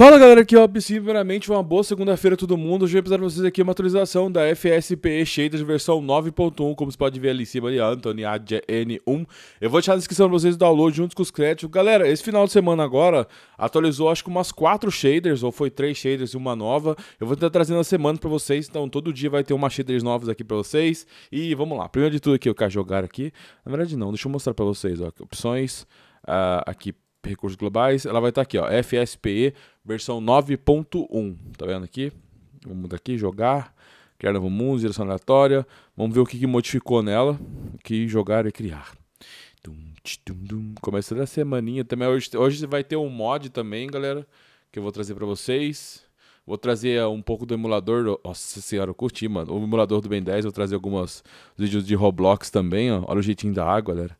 Fala galera, aqui é o Obsi, primeiramente uma boa segunda-feira a todo mundo. Hoje eu vou apresentar pra vocês aqui uma atualização da FSPE Shaders versão 9.1, como você pode ver ali em cima ali, Anthony 1 Eu vou deixar na descrição pra vocês o download junto com os créditos. Galera, esse final de semana agora atualizou acho que umas 4 shaders, ou foi 3 shaders e uma nova. Eu vou tentar trazer na semana pra vocês, então todo dia vai ter uma shaders novas aqui pra vocês. E vamos lá, primeiro de tudo aqui eu quero jogar aqui. Na verdade não, deixa eu mostrar pra vocês, ó, opções uh, aqui recursos globais, ela vai estar tá aqui, ó, FSPE versão 9.1, tá vendo aqui? Vamos mudar aqui, jogar, criar novo mundo, direção aleatória, vamos ver o que, que modificou nela, que jogar e criar. Dum, dum, dum. Começando a semaninha também, hoje, hoje vai ter um mod também, galera, que eu vou trazer para vocês. Vou trazer é, um pouco do emulador. Nossa senhora, eu curti, mano. O emulador do Ben 10. Vou trazer alguns vídeos de Roblox também, ó. Olha o jeitinho da água, galera.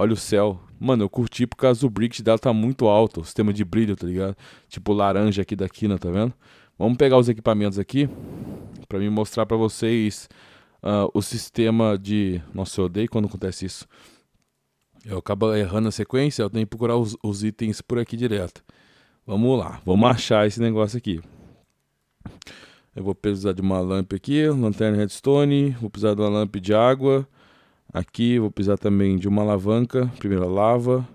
Olha o céu. Mano, eu curti por causa do brick dela tá muito alto. O sistema de brilho, tá ligado? Tipo laranja aqui da quina, né, tá vendo? Vamos pegar os equipamentos aqui. Pra me mostrar pra vocês uh, o sistema de... Nossa, eu odeio quando acontece isso. Eu acabo errando a sequência, eu tenho que procurar os, os itens por aqui direto. Vamos lá, vamos achar esse negócio aqui. Eu vou precisar de uma lâmpada aqui, lanterna redstone, vou precisar de uma lâmpada de água... Aqui vou precisar também de uma alavanca, primeiro lava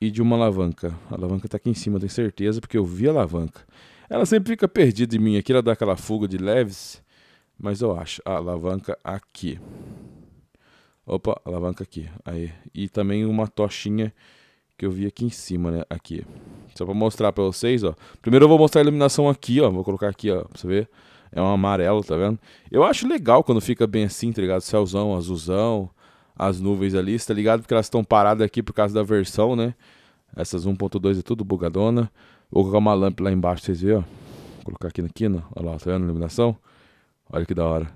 e de uma alavanca. A alavanca está aqui em cima, tenho certeza, porque eu vi a alavanca. Ela sempre fica perdida de mim, aqui ela dá aquela fuga de leves, mas eu acho a alavanca aqui. Opa, alavanca aqui, aí. E também uma tochinha que eu vi aqui em cima, né, aqui. Só para mostrar para vocês, ó. Primeiro eu vou mostrar a iluminação aqui, ó, vou colocar aqui, ó, pra você ver. É um amarelo, tá vendo? Eu acho legal quando fica bem assim, tá ligado? Céuzão, azulzão, as nuvens ali, tá ligado? Porque elas estão paradas aqui por causa da versão, né? Essas 1.2 é tudo bugadona. Vou colocar uma lâmpada lá embaixo pra vocês verem, ó. Vou colocar aqui na quina, ó lá, tá vendo a iluminação? Olha que da hora.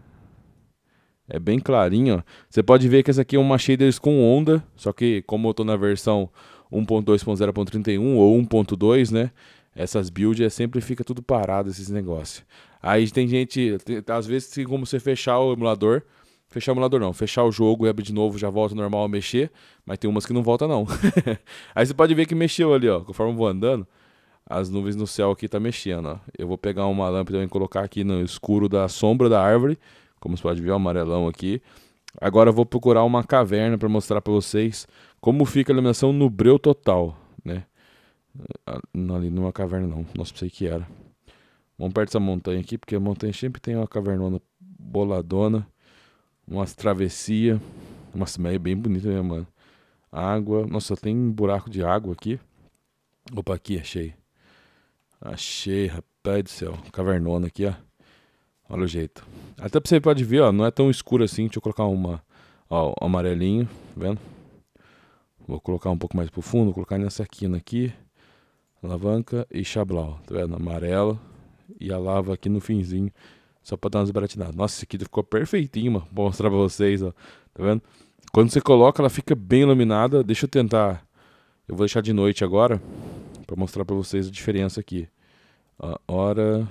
É bem clarinho, ó. Você pode ver que essa aqui é uma shaders com onda, só que como eu tô na versão 1.2.0.31 ou 1.2, né? Essas builds é sempre fica tudo parado esses negócios. Aí tem gente, tem, às vezes tem como você fechar o emulador, fechar o emulador não, fechar o jogo e abrir de novo, já volta normal a mexer, mas tem umas que não volta não. aí você pode ver que mexeu ali, ó, conforme eu vou andando, as nuvens no céu aqui tá mexendo, ó. Eu vou pegar uma lâmpada e colocar aqui no escuro da sombra da árvore, como você pode ver, o amarelão aqui. Agora eu vou procurar uma caverna para mostrar para vocês como fica a iluminação no breu total, né? Ah, ali numa caverna não, nossa, pensei que era. Vamos perto dessa montanha aqui, porque a montanha sempre tem uma cavernona boladona, umas travessia, uma é bem bonita mesmo, mano. Água, nossa, tem um buraco de água aqui. Opa, aqui, achei. Achei, rapaz do céu, cavernona aqui, ó. Olha o jeito. Até pra você pode ver, ó, não é tão escuro assim. Deixa eu colocar uma, ó, amarelinho, tá vendo? Vou colocar um pouco mais pro fundo, vou colocar nessa quina aqui. Alavanca e chablau, tá vendo? Amarelo e a lava aqui no finzinho, só pra dar umas bratinadas. Nossa, esse aqui ficou perfeitinho, mano. Vou mostrar pra vocês, ó. Tá vendo? Quando você coloca, ela fica bem iluminada. Deixa eu tentar. Eu vou deixar de noite agora, pra mostrar pra vocês a diferença aqui. A hora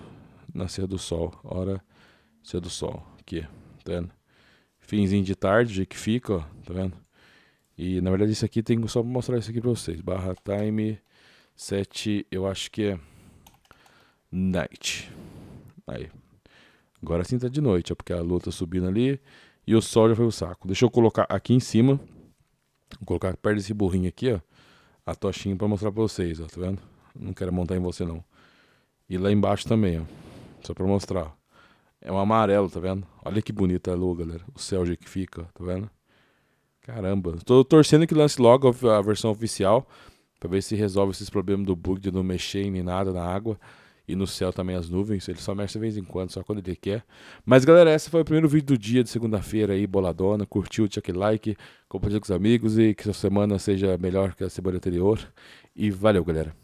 nascer do sol, hora nascer do sol. Aqui, tá vendo? Finzinho de tarde, que fica, ó. Tá vendo? E na verdade isso aqui tem só pra mostrar isso aqui pra vocês. Barra time 7, eu acho que é night. Aí. Agora sim tá de noite, é porque a lua tá subindo ali e o sol já foi o saco. Deixa eu colocar aqui em cima. Vou colocar perto desse burrinho aqui, ó. A tochinha pra mostrar pra vocês, ó. Tá vendo? Não quero montar em você, não. E lá embaixo também, ó. Só pra mostrar. É um amarelo, tá vendo? Olha que bonita a lua, galera. O céu já que fica, Tá vendo? Caramba. Tô torcendo que lance logo a versão oficial. Pra ver se resolve esses problemas do bug de não mexer nem nada na água e no céu também as nuvens. Ele só mexe de vez em quando, só quando ele quer. Mas galera, esse foi o primeiro vídeo do dia de segunda-feira aí, boladona. Curtiu, tinha aquele like, compartilha com os amigos e que sua semana seja melhor que a semana anterior. E valeu, galera.